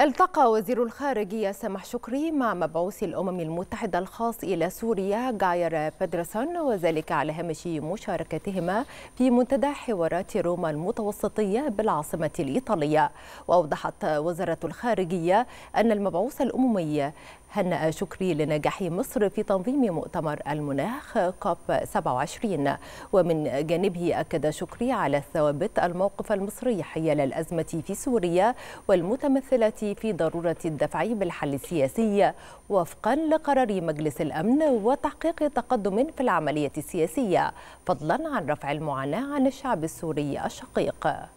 التقى وزير الخارجية سامح شكري مع مبعوث الأمم المتحدة الخاص إلى سوريا جاير بيدرسون وذلك على هامش مشاركتهما في منتدى حوارات روما المتوسطية بالعاصمة الإيطالية وأوضحت وزارة الخارجية أن المبعوث الأممي هنأ شكري لنجاح مصر في تنظيم مؤتمر المناخ كوب 27 ومن جانبه أكد شكري على ثوابت الموقف المصري حيال الأزمة في سوريا والمتمثلة في ضرورة الدفع بالحل السياسي وفقا لقرار مجلس الأمن وتحقيق تقدم في العملية السياسية فضلا عن رفع المعاناة عن الشعب السوري الشقيق